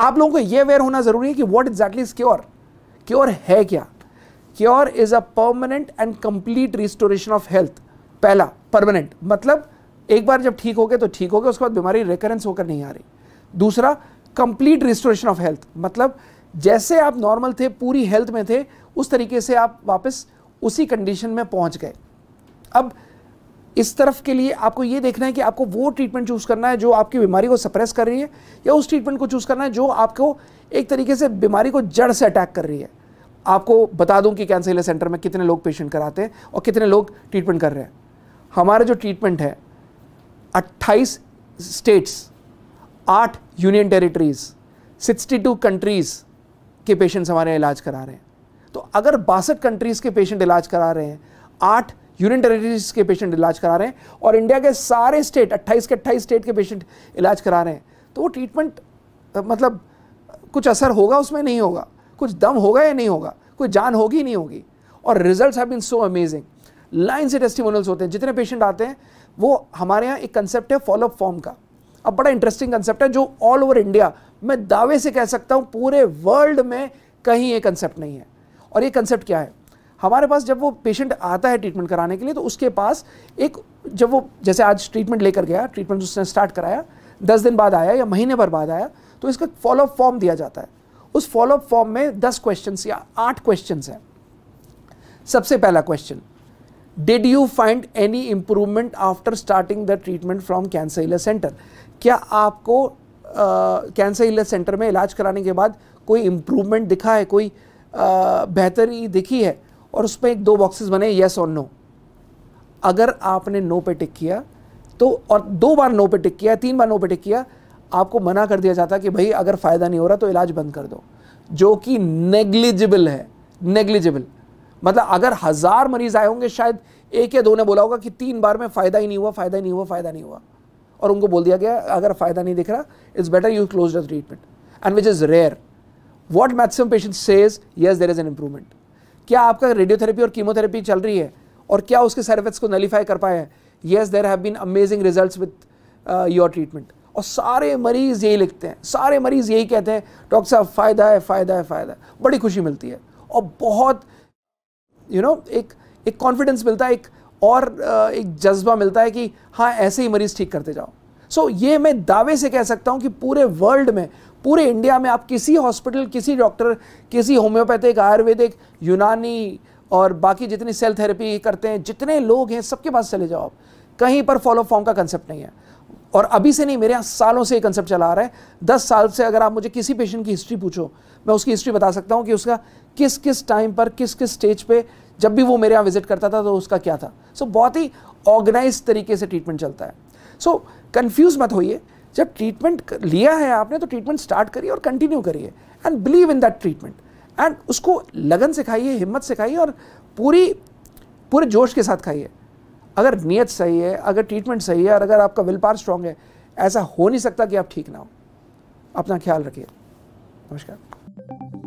आप लोगों को ये अवेयर होना ज़रूरी है कि what exactly is cure cure है क्या cure is a permanent and complete restoration of health पहला परमानेंट मतलब एक बार जब ठीक हो गए तो ठीक हो गए उसके बाद बीमारी रिकरेंस होकर नहीं आ रही दूसरा कंप्लीट रिस्टोरेशन ऑफ हेल्थ मतलब जैसे आप नॉर्मल थे पूरी हेल्थ में थे उस तरीके से आप वापस उसी कंडीशन में पहुंच गए अब इस तरफ के लिए आपको ये देखना है कि आपको वो ट्रीटमेंट चूज़ करना है जो आपकी बीमारी को सप्रेस कर रही है या उस ट्रीटमेंट को चूज़ करना है जो आपको एक तरीके से बीमारी को जड़ से अटैक कर रही है आपको बता दूं कि कैंसर सेंटर में कितने लोग पेशेंट कराते हैं और कितने लोग ट्रीटमेंट कर रहे हैं हमारा जो ट्रीटमेंट है 28 स्टेट्स 8 यूनियन टेरिटरीज 62 कंट्रीज़ के पेशेंट्स हमारे इलाज करा रहे हैं तो अगर बासठ कंट्रीज़ के पेशेंट इलाज करा रहे हैं आठ यूरिन टेरेटरीज के पेशेंट इलाज करा रहे हैं और इंडिया के सारे स्टेट 28 के 28 स्टेट के पेशेंट इलाज करा रहे हैं तो वो ट्रीटमेंट मतलब कुछ असर होगा उसमें नहीं होगा कुछ दम होगा या नहीं होगा कोई जान होगी नहीं होगी और result have been so amazing line से टेस्टिमोनल्स होते हैं जितने पेशेंट आते हैं वो हमारे यहाँ एक कंसेप्ट है फॉलोअप फॉर्म का अब बड़ा इंटरेस्टिंग कंसेप्ट है जो ऑल ओवर इंडिया मैं दावे से कह सकता हूँ पूरे वर्ल्ड में कहीं ये कंसेप्ट नहीं है और ये कंसेप्ट क्या है हमारे पास जब वो पेशेंट आता है ट्रीटमेंट कराने के लिए तो उसके पास एक जब वो जैसे आज ट्रीटमेंट लेकर गया ट्रीटमेंट उसने स्टार्ट कराया दस दिन बाद आया या महीने भर बाद आया तो इसका फॉलोअप फॉर्म दिया जाता है उस फॉलोअप फॉर्म में दस क्वेश्चन या आठ क्वेश्चन हैं सबसे पहला question did you find any improvement after starting the treatment from cancer healer center क्या आपको कैंसर इलर सेंटर में इलाज कराने के बाद कोई इम्प्रूवमेंट दिखा है कोई uh, बेहतरी दिखी है और उसमें एक दो बॉक्सेस बने येस और नो अगर आपने नो पे टिक किया तो और दो बार नो पे टिक किया तीन बार नो पे टिक किया आपको मना कर दिया जाता कि भाई अगर फ़ायदा नहीं हो रहा तो इलाज बंद कर दो जो कि नेग्लिजिबल है नेग्लिजिबल मतलब अगर हज़ार मरीज़ आए होंगे शायद एक या दो ने बोला होगा कि तीन बार में फ़ायदा ही नहीं हुआ फ़ायदा ही नहीं हुआ फ़ायदा नहीं हुआ और उनको बोल दिया गया अगर फ़ायदा नहीं दिख रहा it's better you close the treatment and which is rare what maximum patient says yes there is an improvement क्या आपका रेडियोथेरेपी और कीमोथेरेपी चल रही है और क्या उसके सर्विस को नलीफाई कर पाया है yes there have been amazing result with your treatment और सारे मरीज़ यही लिखते हैं सारे मरीज़ यही कहते हैं डॉक्टर साहब फ़ायदा है फ़ायदा है फ़ायदा है बड़ी खुशी मिलती है और बहुत यू you नो know, एक एक कॉन्फिडेंस मिलता है एक और uh, एक जज्बा मिलता है कि हाँ ऐसे ही मरीज़ ठीक करते जाओ सो so, ये मैं दावे से कह सकता हूँ कि पूरे वर्ल्ड में पूरे इंडिया में आप किसी हॉस्पिटल किसी डॉक्टर किसी होम्योपैथिक आयुर्वेदिक यूनानी और बाकी जितनी सेल थेरेपी करते हैं जितने लोग हैं सबके पास चले जाओ आप कहीं पर फॉलो फॉर्म का कंसेप्ट नहीं है और अभी से नहीं मेरे यहाँ सालों से ये कंसेप्ट चला आ रहा है दस साल से अगर आप मुझे किसी पेशेंट की हिस्ट्री पूछो मैं उसकी हिस्ट्री बता सकता हूँ कि उसका किस किस टाइम पर किस किस स्टेज पे जब भी वो मेरे यहाँ विजिट करता था तो उसका क्या था सो so, बहुत ही ऑर्गेनाइज तरीके से ट्रीटमेंट चलता है सो so, कन्फ्यूज़ मत होइए जब ट्रीटमेंट लिया है आपने तो ट्रीटमेंट स्टार्ट करिए और कंटिन्यू करिए and believe in that treatment and उसको लगन से खाइए हिम्मत से खाइए और पूरी पूरे जोश के साथ खाइए अगर नीयत सही है अगर ट्रीटमेंट सही है और अगर आपका विल पार स्ट्रांग है ऐसा हो नहीं सकता कि आप ठीक ना हो अपना ख्याल रखिए नमस्कार